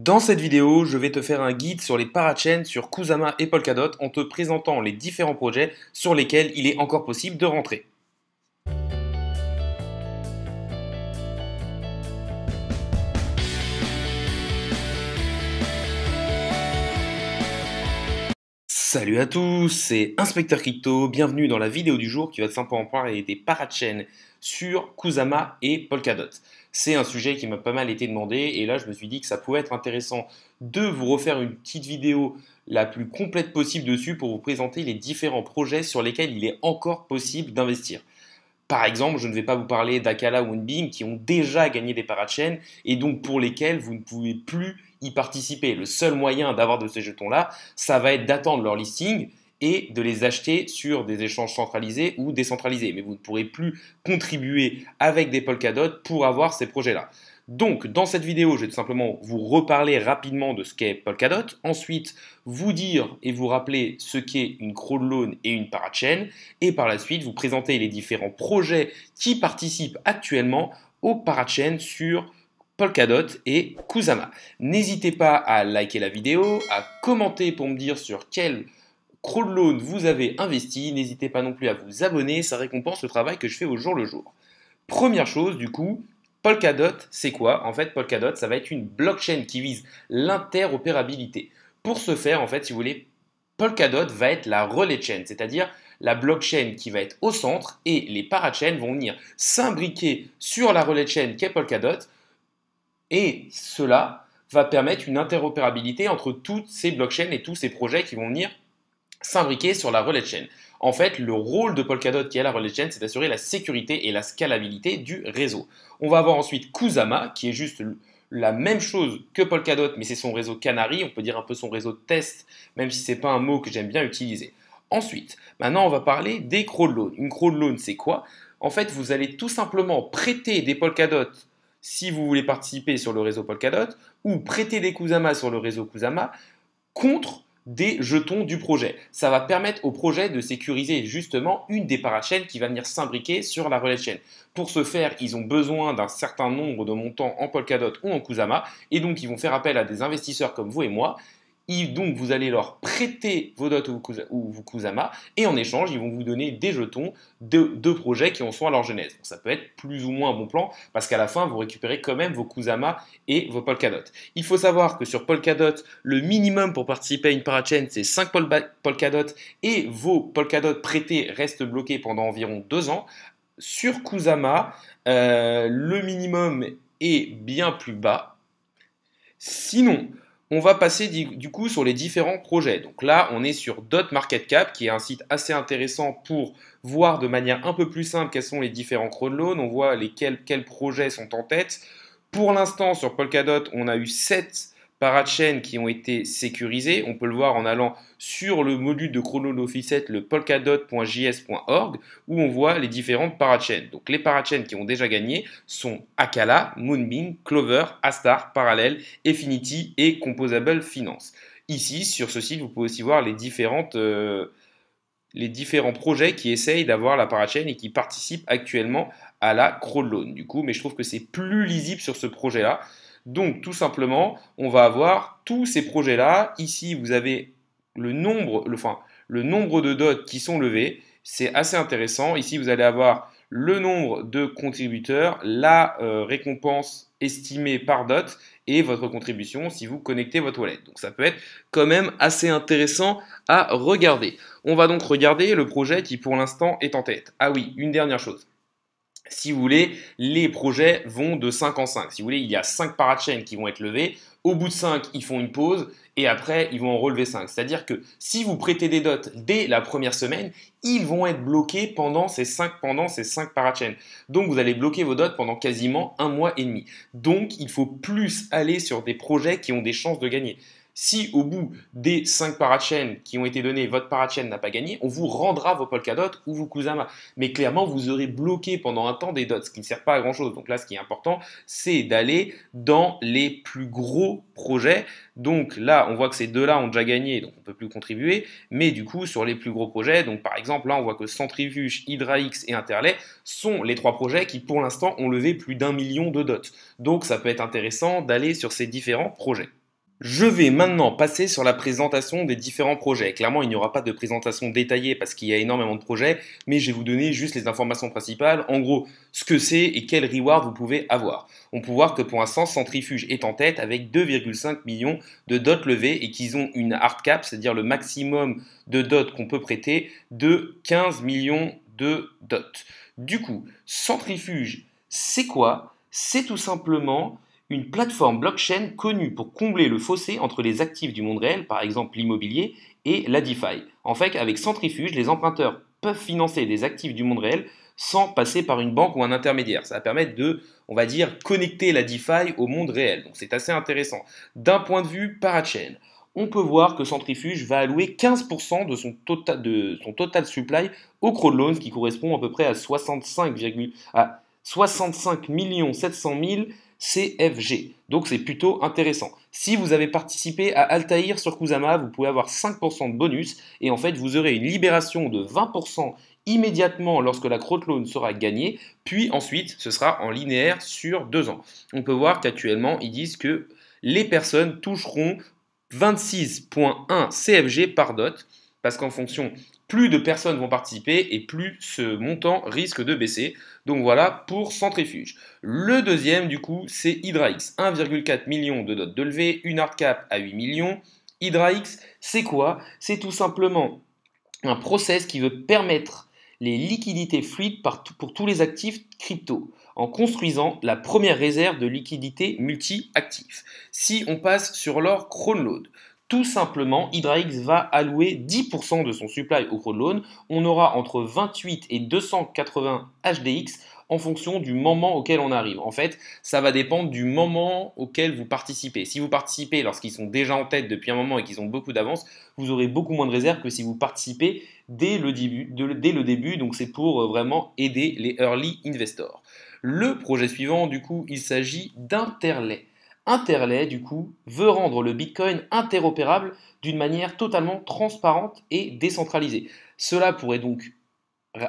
Dans cette vidéo, je vais te faire un guide sur les parachains sur Kusama et Polkadot en te présentant les différents projets sur lesquels il est encore possible de rentrer. Salut à tous, c'est Inspecteur Crypto, bienvenue dans la vidéo du jour qui va te simplement parler des parachains sur Kusama et Polkadot c'est un sujet qui m'a pas mal été demandé et là je me suis dit que ça pouvait être intéressant de vous refaire une petite vidéo la plus complète possible dessus pour vous présenter les différents projets sur lesquels il est encore possible d'investir. Par exemple, je ne vais pas vous parler d'Akala ou Unbeam qui ont déjà gagné des parachains et donc pour lesquels vous ne pouvez plus y participer. Le seul moyen d'avoir de ces jetons-là, ça va être d'attendre leur listing et de les acheter sur des échanges centralisés ou décentralisés. Mais vous ne pourrez plus contribuer avec des Polkadot pour avoir ces projets-là. Donc, dans cette vidéo, je vais tout simplement vous reparler rapidement de ce qu'est Polkadot. Ensuite, vous dire et vous rappeler ce qu'est une Crawl loan et une parachain. Et par la suite, vous présenter les différents projets qui participent actuellement aux parachain sur Polkadot et Kusama. N'hésitez pas à liker la vidéo, à commenter pour me dire sur quel Crowdloan vous avez investi, n'hésitez pas non plus à vous abonner, ça récompense le travail que je fais au jour le jour. Première chose, du coup, Polkadot, c'est quoi En fait, Polkadot, ça va être une blockchain qui vise l'interopérabilité. Pour ce faire, en fait, si vous voulez, Polkadot va être la relay chain, c'est-à-dire la blockchain qui va être au centre et les parachains vont venir s'imbriquer sur la relay chain qu'est Polkadot et cela va permettre une interopérabilité entre toutes ces blockchains et tous ces projets qui vont venir s'imbriquer sur la relais de chaîne. En fait, le rôle de Polkadot qui est la relais de chaîne, c'est d'assurer la sécurité et la scalabilité du réseau. On va avoir ensuite Kusama, qui est juste la même chose que Polkadot, mais c'est son réseau Canary, on peut dire un peu son réseau de test, même si ce n'est pas un mot que j'aime bien utiliser. Ensuite, maintenant on va parler des crowd loans. Une crowd loan, c'est quoi En fait, vous allez tout simplement prêter des Polkadot si vous voulez participer sur le réseau Polkadot, ou prêter des Kusama sur le réseau Kusama, contre des jetons du projet. Ça va permettre au projet de sécuriser justement une des parachènes qui va venir s'imbriquer sur la relais chaîne. Pour ce faire, ils ont besoin d'un certain nombre de montants en Polkadot ou en Kusama et donc ils vont faire appel à des investisseurs comme vous et moi donc, vous allez leur prêter vos dots ou vos Kusama, et en échange, ils vont vous donner des jetons de, projets qui en sont à leur genèse. ça peut être plus ou moins un bon plan, parce qu'à la fin, vous récupérez quand même vos Kusama et vos Polkadot. Il faut savoir que sur Polkadot, le minimum pour participer à une parachain, c'est 5 Polkadot, et vos Polkadot prêtés restent bloqués pendant environ 2 ans. Sur Kusama, euh, le minimum est bien plus bas. Sinon, on va passer du coup sur les différents projets. Donc là, on est sur Dot Market qui est un site assez intéressant pour voir de manière un peu plus simple quels sont les différents chronolones. On voit lesquels quels projets sont en tête. Pour l'instant, sur Polkadot, on a eu 7 parachains qui ont été sécurisés. On peut le voir en allant sur le module de Chrono 7, le polkadot.js.org, où on voit les différentes parachains. Donc les parachains qui ont déjà gagné sont Akala, Moonbeam, Clover, Astar, Parallel, Affinity et Composable Finance. Ici, sur ce site, vous pouvez aussi voir les différentes... Euh, les différents projets qui essayent d'avoir la parachain et qui participent actuellement à la crowdloan. Du coup, mais je trouve que c'est plus lisible sur ce projet-là. Donc tout simplement, on va avoir tous ces projets-là. Ici, vous avez le nombre, le nombre de dots qui sont levés. C'est assez intéressant. Ici, vous allez avoir le nombre de contributeurs, la euh, récompense estimée par dot et votre contribution si vous connectez votre wallet. Donc ça peut être quand même assez intéressant à regarder. On va donc regarder le projet qui pour l'instant est en tête. Ah oui, une dernière chose si vous voulez, les projets vont de 5 en 5. Si vous voulez, il y a 5 parachains qui vont être levés. Au bout de 5, ils font une pause et après, ils vont en relever 5. C'est-à-dire que si vous prêtez des dots dès la première semaine, ils vont être bloqués pendant ces 5, pendant ces Donc, vous allez bloquer vos dots pendant quasiment un mois et demi. Donc, il faut plus aller sur des projets qui ont des chances de gagner. Si au bout des 5 parachènes qui ont été donnés, votre parachène n'a pas gagné, on vous rendra vos Polkadot ou vos Kusama. Mais clairement, vous aurez bloqué pendant un temps des dots, ce qui ne sert pas à grand chose. Donc là, ce qui est important, c'est d'aller dans les plus gros projets. Donc là, on voit que ces deux-là ont déjà gagné, donc on ne peut plus contribuer. Mais du coup, sur les plus gros projets, donc par exemple, là, on voit que Centrifuge, HydraX et Interlay sont les trois projets qui, pour l'instant, ont levé plus d'un million de dots. Donc ça peut être intéressant d'aller sur ces différents projets. Je vais maintenant passer sur la présentation des différents projets. Clairement, il n'y aura pas de présentation détaillée parce qu'il y a énormément de projets, mais je vais vous donner juste les informations principales, en gros ce que c'est et quel reward vous pouvez avoir. On peut voir que pour l'instant, Centrifuge est en tête avec 2,5 millions de dots levés et qu'ils ont une hard cap, c'est-à-dire le maximum de dots qu'on peut prêter, de 15 millions de dots. Du coup, Centrifuge, c'est quoi C'est tout simplement une plateforme blockchain connue pour combler le fossé entre les actifs du monde réel, par exemple l'immobilier, et la DeFi. En fait, avec Centrifuge, les emprunteurs peuvent financer des actifs du monde réel sans passer par une banque ou un intermédiaire. Ça va permettre de, on va dire, connecter la DeFi au monde réel. Donc c'est assez intéressant. D'un point de vue parachain, on peut voir que Centrifuge va allouer 15% de son, total, de son total supply au loans qui correspond à peu près à 65, à 65 700 000 CFG. Donc c'est plutôt intéressant. Si vous avez participé à Altair sur Kusama, vous pouvez avoir 5% de bonus et en fait vous aurez une libération de 20% immédiatement lorsque la crotte sera gagnée, puis ensuite ce sera en linéaire sur deux ans. On peut voir qu'actuellement ils disent que les personnes toucheront 26.1 CFG par dot parce qu'en fonction, plus de personnes vont participer et plus ce montant risque de baisser. Donc voilà pour Centrifuge. Le deuxième, du coup, c'est HydraX. 1,4 million de notes de levée, une hard cap à 8 millions. HydraX, c'est quoi C'est tout simplement un process qui veut permettre les liquidités fluides pour tous les actifs crypto en construisant la première réserve de liquidités multi actifs Si on passe sur l'or Chronload, tout simplement, HydraX va allouer 10% de son supply au crowdloan. On aura entre 28 et 280 HDX en fonction du moment auquel on arrive. En fait, ça va dépendre du moment auquel vous participez. Si vous participez lorsqu'ils sont déjà en tête depuis un moment et qu'ils ont beaucoup d'avance, vous aurez beaucoup moins de réserves que si vous participez dès le début. dès le début donc c'est pour euh, vraiment aider les early investors. Le projet suivant, du coup, il s'agit d'Interlay. Interlay, du coup, veut rendre le Bitcoin interopérable d'une manière totalement transparente et décentralisée. Cela pourrait donc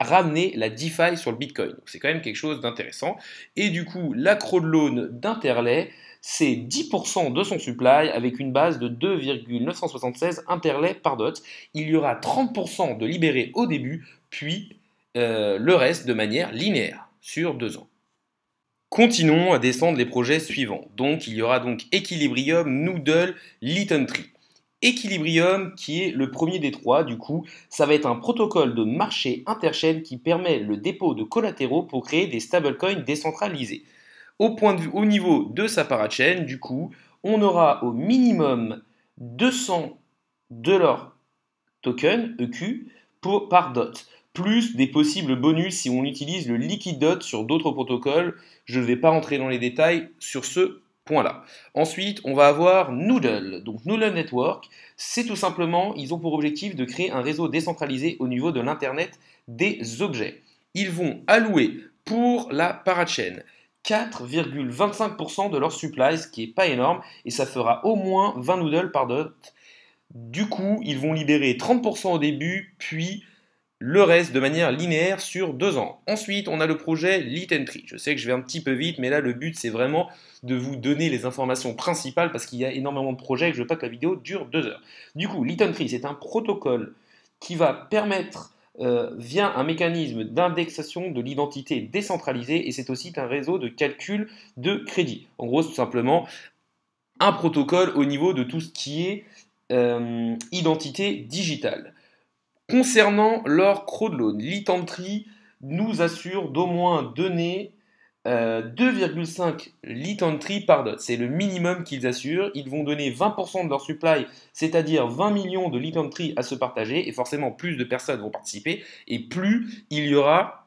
ramener la DeFi sur le Bitcoin. C'est quand même quelque chose d'intéressant. Et du coup, l'accro de l'aune d'Interlay, c'est 10% de son supply avec une base de 2,976 Interlay par dot. Il y aura 30% de libérés au début, puis euh, le reste de manière linéaire sur deux ans. Continuons à descendre les projets suivants. Donc il y aura donc Equilibrium, Noodle, Litton Tree. Equilibrium, qui est le premier des trois, du coup, ça va être un protocole de marché interchaîne qui permet le dépôt de collatéraux pour créer des stablecoins décentralisés. Au, point de vue, au niveau de sa parachain, du coup, on aura au minimum 200 de leur token EQ pour, par DOT plus des possibles bonus si on utilise le liquid dot sur d'autres protocoles. Je ne vais pas rentrer dans les détails sur ce point-là. Ensuite, on va avoir Noodle. Donc Noodle Network, c'est tout simplement, ils ont pour objectif de créer un réseau décentralisé au niveau de l'Internet des objets. Ils vont allouer pour la parachain 4,25% de leur supply, ce qui n'est pas énorme, et ça fera au moins 20 noodles par dot. Du coup, ils vont libérer 30% au début, puis le reste de manière linéaire sur deux ans. Ensuite, on a le projet Litentry. Je sais que je vais un petit peu vite, mais là, le but, c'est vraiment de vous donner les informations principales parce qu'il y a énormément de projets et que je veux pas que la vidéo dure deux heures. Du coup, Litentry c'est un protocole qui va permettre euh, via un mécanisme d'indexation de l'identité décentralisée et c'est aussi un réseau de calcul de crédit. En gros, tout simplement un protocole au niveau de tout ce qui est euh, identité digitale. Concernant l'or loan, Litentry nous assure d'au moins donner 2,5 euh, Litentry par dot. C'est le minimum qu'ils assurent. Ils vont donner 20% de leur supply, c'est-à-dire 20 millions de Litentry à se partager. Et forcément, plus de personnes vont participer et plus il y aura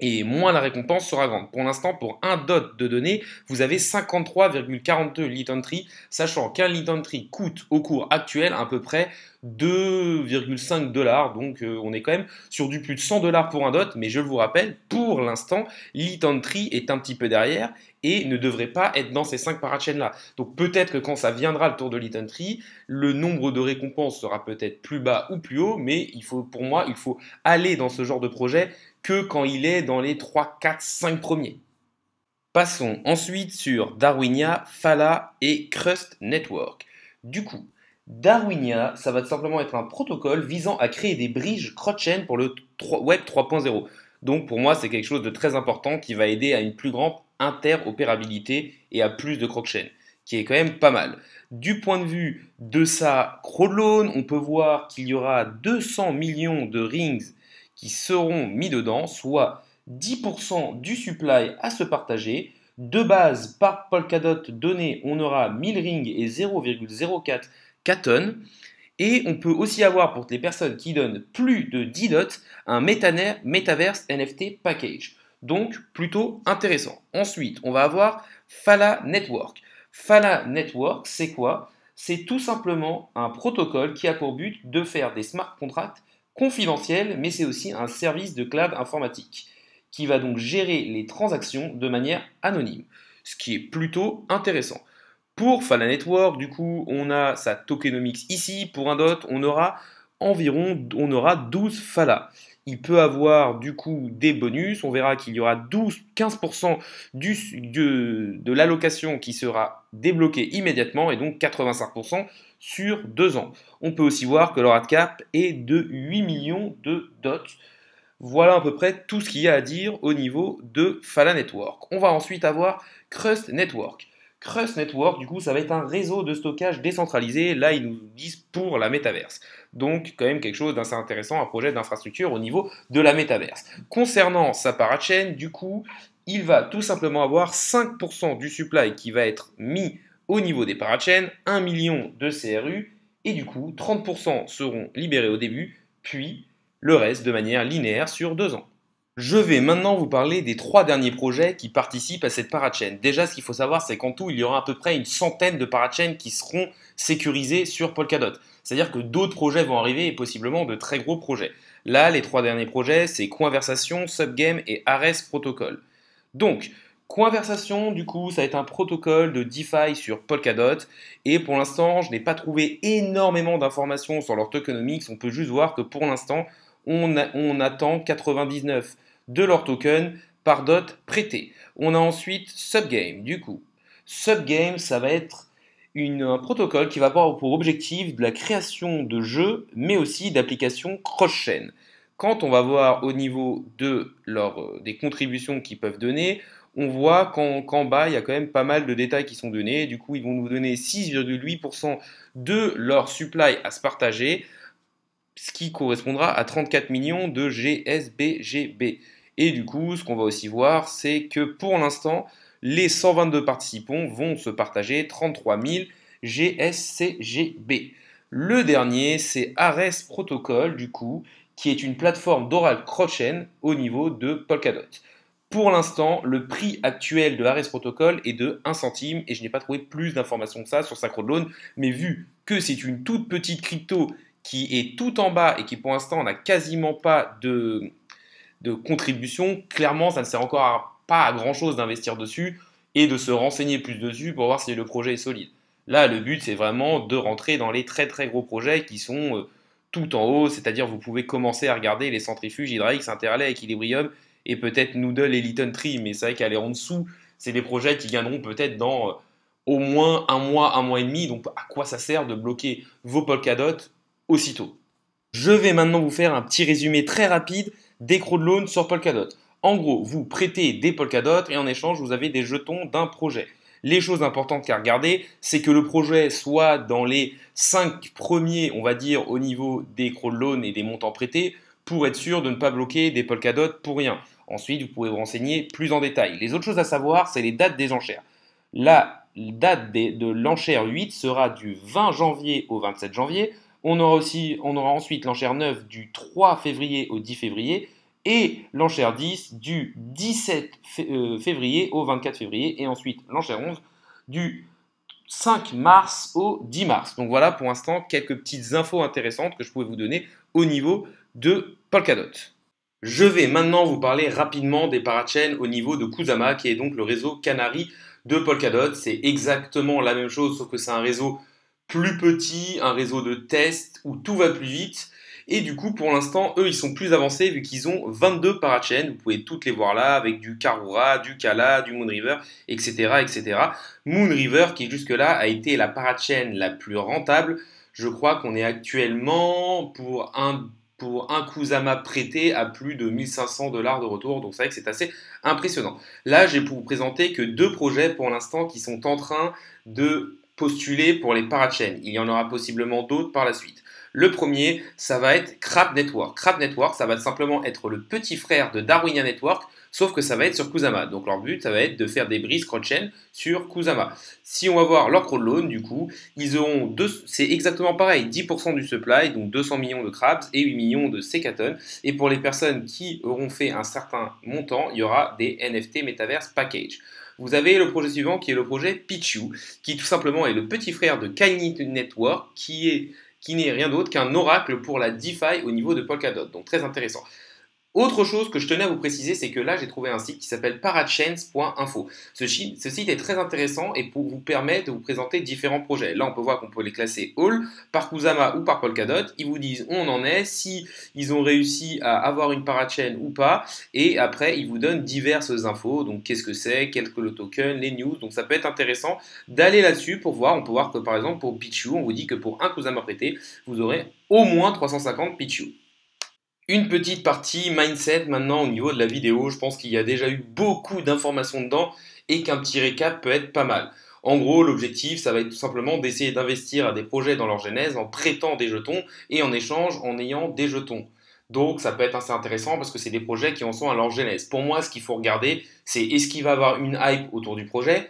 et moins la récompense sera grande. Pour l'instant, pour un dot de données, vous avez 53,42 Litton Tree, sachant qu'un Litton coûte au cours actuel à peu près 2,5 dollars, donc euh, on est quand même sur du plus de 100 dollars pour un dot, mais je vous rappelle, pour l'instant, Litton est un petit peu derrière et ne devrait pas être dans ces 5 parachènes là Donc peut-être que quand ça viendra le tour de Litton le nombre de récompenses sera peut-être plus bas ou plus haut, mais il faut, pour moi, il faut aller dans ce genre de projet que quand il est dans les 3, 4, 5 premiers. Passons ensuite sur Darwinia, Fala et Crust Network. Du coup, Darwinia, ça va simplement être un protocole visant à créer des bridges cross-chain pour le Web 3.0. Donc pour moi, c'est quelque chose de très important qui va aider à une plus grande interopérabilité et à plus de cross qui est quand même pas mal. Du point de vue de sa crowdloan, on peut voir qu'il y aura 200 millions de rings qui seront mis dedans, soit 10% du supply à se partager. De base, par Polkadot donné, on aura 1000 rings et 0,04 Katon. Et on peut aussi avoir pour les personnes qui donnent plus de 10 dots un Metaverse NFT Package. Donc plutôt intéressant. Ensuite, on va avoir Fala Network. Fala Network, c'est quoi C'est tout simplement un protocole qui a pour but de faire des smart contracts confidentiel, mais c'est aussi un service de cloud informatique qui va donc gérer les transactions de manière anonyme, ce qui est plutôt intéressant. Pour Fala Network, du coup, on a sa tokenomics ici. Pour un DOT, on aura environ on aura 12 Fala. Il peut avoir du coup des bonus. On verra qu'il y aura 12-15% de, de l'allocation qui sera débloquée immédiatement et donc 85% sur deux ans. On peut aussi voir que leur cap est de 8 millions de dots. Voilà à peu près tout ce qu'il y a à dire au niveau de Fala Network. On va ensuite avoir Crust Network. Crust Network, du coup, ça va être un réseau de stockage décentralisé. Là, ils nous disent pour la métaverse. Donc, quand même quelque chose d'assez intéressant, un projet d'infrastructure au niveau de la métaverse. Concernant sa parachain, du coup, il va tout simplement avoir 5% du supply qui va être mis au niveau des parachains, 1 million de CRU, et du coup 30% seront libérés au début, puis le reste de manière linéaire sur 2 ans. Je vais maintenant vous parler des trois derniers projets qui participent à cette parachain. Déjà, ce qu'il faut savoir, c'est qu'en tout, il y aura à peu près une centaine de parachains qui seront sécurisés sur Polkadot. C'est-à-dire que d'autres projets vont arriver et possiblement de très gros projets. Là, les trois derniers projets, c'est Conversation, Subgame et Ares Protocol. Donc, Conversation, du coup, ça va être un protocole de DeFi sur Polkadot. Et pour l'instant, je n'ai pas trouvé énormément d'informations sur leur tokenomics. On peut juste voir que pour l'instant, on, attend 99 de leur token par dot prêté. On a ensuite Subgame, du coup. Subgame, ça va être un protocole qui va avoir pour objectif de la création de jeux, mais aussi d'applications cross-chain. Quand on va voir au niveau de euh, des contributions qu'ils peuvent donner, on voit qu'en bas, il y a quand même pas mal de détails qui sont donnés. Du coup, ils vont nous donner 6,8% de leur supply à se partager, ce qui correspondra à 34 millions de GSBGB. Et du coup, ce qu'on va aussi voir, c'est que pour l'instant, les 122 participants vont se partager 33 000 GSCGB. Le dernier, c'est Ares Protocol, du coup, qui est une plateforme d'oral cross au niveau de Polkadot. Pour l'instant, le prix actuel de Ares Protocol est de 1 centime et je n'ai pas trouvé plus d'informations que ça sur Synchrodloan. mais vu que c'est une toute petite crypto qui est tout en bas et qui pour l'instant n'a quasiment pas de, de contribution, clairement ça ne sert encore pas à grand chose d'investir dessus et de se renseigner plus dessus pour voir si le projet est solide. Là, le but c'est vraiment de rentrer dans les très très gros projets qui sont euh, tout en haut, c'est-à-dire vous pouvez commencer à regarder les centrifuges Hydrax, Interlay, Equilibrium et peut-être Noodle et Little Tree, mais c'est vrai qu'aller en dessous, c'est des projets qui viendront peut-être dans euh, au moins un mois, un mois et demi. Donc à quoi ça sert de bloquer vos Polkadot aussitôt Je vais maintenant vous faire un petit résumé très rapide des crowd loans sur Polkadot. En gros, vous prêtez des Polkadot et en échange, vous avez des jetons d'un projet. Les choses importantes à regarder, c'est que le projet soit dans les 5 premiers, on va dire, au niveau des crowd et des montants prêtés, pour être sûr de ne pas bloquer des polkadots pour rien. Ensuite, vous pouvez vous renseigner plus en détail. Les autres choses à savoir, c'est les dates des enchères. La date de l'enchère 8 sera du 20 janvier au 27 janvier. On aura, aussi, on aura ensuite l'enchère 9 du 3 février au 10 février et l'enchère 10 du 17 euh, février au 24 février et ensuite l'enchère 11 du 5 mars au 10 mars. Donc voilà pour l'instant quelques petites infos intéressantes que je pouvais vous donner au niveau de Polkadot. Je vais maintenant vous parler rapidement des parachains au niveau de Kusama, qui est donc le réseau canari de Polkadot. C'est exactement la même chose, sauf que c'est un réseau plus petit, un réseau de tests où tout va plus vite. Et du coup, pour l'instant, eux, ils sont plus avancés vu qu'ils ont 22 parachains. Vous pouvez toutes les voir là avec du Karura, du Kala, du Moonriver, etc. etc. Moonriver qui jusque-là a été la parachain la plus rentable. Je crois qu'on est actuellement pour un pour un Kusama prêté à plus de 1500 dollars de retour. Donc c'est vrai que c'est assez impressionnant. Là, j'ai pour vous présenter que deux projets pour l'instant qui sont en train de postuler pour les parachains. Il y en aura possiblement d'autres par la suite. Le premier, ça va être Crab Network. Crab Network, ça va simplement être le petit frère de Darwinia Network, Sauf que ça va être sur Kusama. Donc leur but, ça va être de faire des brises cross-chain sur Kusama. Si on va voir leur crawl loan, du coup, ils auront deux, c'est exactement pareil, 10% du supply, donc 200 millions de crabs et 8 millions de secatons. Et pour les personnes qui auront fait un certain montant, il y aura des NFT Metaverse Package vous avez le projet suivant qui est le projet Pichu, qui tout simplement est le petit frère de Kanye Network, qui qui n'est rien d'autre qu'un oracle pour la DeFi au niveau de Polkadot. Donc très intéressant. Autre chose que je tenais à vous préciser, c'est que là, j'ai trouvé un site qui s'appelle parachains.info. Ce, site est très intéressant et vous permet de vous présenter différents projets. Là, on peut voir qu'on peut les classer all par Kusama ou par Polkadot. Ils vous disent où on en est, si ils ont réussi à avoir une parachain ou pas. Et après, ils vous donnent diverses infos. Donc, qu'est-ce que c'est, quel que le token, les news. Donc, ça peut être intéressant d'aller là-dessus pour voir. On peut voir que, par exemple, pour Pichu, on vous dit que pour un Kusama prêté, vous aurez au moins 350 Pichu une petite partie mindset maintenant au niveau de la vidéo. Je pense qu'il y a déjà eu beaucoup d'informations dedans et qu'un petit récap peut être pas mal. En gros, l'objectif, ça va être tout simplement d'essayer d'investir à des projets dans leur genèse en prêtant des jetons et en échange en ayant des jetons. Donc ça peut être assez intéressant parce que c'est des projets qui en sont à leur genèse. Pour moi, ce qu'il faut regarder, c'est est-ce qu'il va avoir une hype autour du projet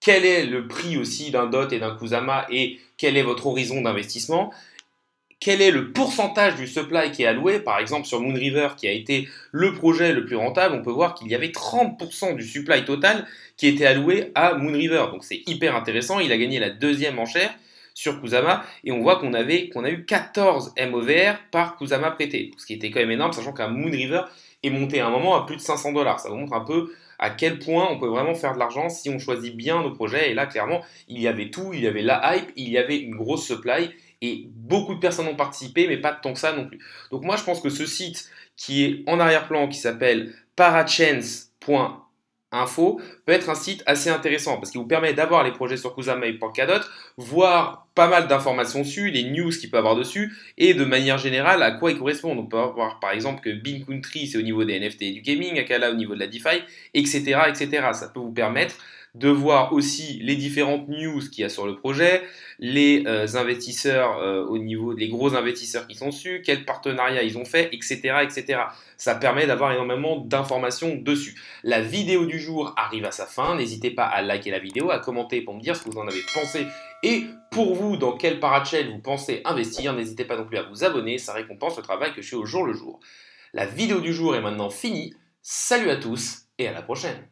Quel est le prix aussi d'un DOT et d'un Kusama et quel est votre horizon d'investissement quel est le pourcentage du supply qui est alloué. Par exemple, sur Moonriver, qui a été le projet le plus rentable, on peut voir qu'il y avait 30% du supply total qui était alloué à Moonriver. Donc c'est hyper intéressant. Il a gagné la deuxième enchère sur Kusama et on voit qu'on avait qu'on a eu 14 MOVR par Kusama prêté, ce qui était quand même énorme, sachant qu'un Moonriver, est monté à un moment à plus de 500 dollars. Ça montre un peu à quel point on peut vraiment faire de l'argent si on choisit bien nos projets. Et là, clairement, il y avait tout, il y avait la hype, il y avait une grosse supply et beaucoup de personnes ont participé, mais pas tant que ça non plus. Donc moi, je pense que ce site qui est en arrière-plan, qui s'appelle parachance.info, peut être un site assez intéressant parce qu'il vous permet d'avoir les projets sur Kusama et Polkadot, voir pas mal d'informations dessus, les news qu'il peut avoir dessus, et de manière générale à quoi ils correspondent. On peut voir par exemple que Bing Country, c'est au niveau des NFT et du gaming, Akala au niveau de la DeFi, etc. etc. Ça peut vous permettre de voir aussi les différentes news qu'il y a sur le projet, les euh, investisseurs euh, au niveau des gros investisseurs qui sont dessus, quels partenariats ils ont fait, etc. etc. Ça permet d'avoir énormément d'informations dessus. La vidéo du jour arrive à sa fin. N'hésitez pas à liker la vidéo, à commenter pour me dire ce que vous en avez pensé et pour vous, dans quel parachain vous pensez investir. N'hésitez pas non plus à vous abonner, ça récompense le travail que je fais au jour le jour. La vidéo du jour est maintenant finie. Salut à tous et à la prochaine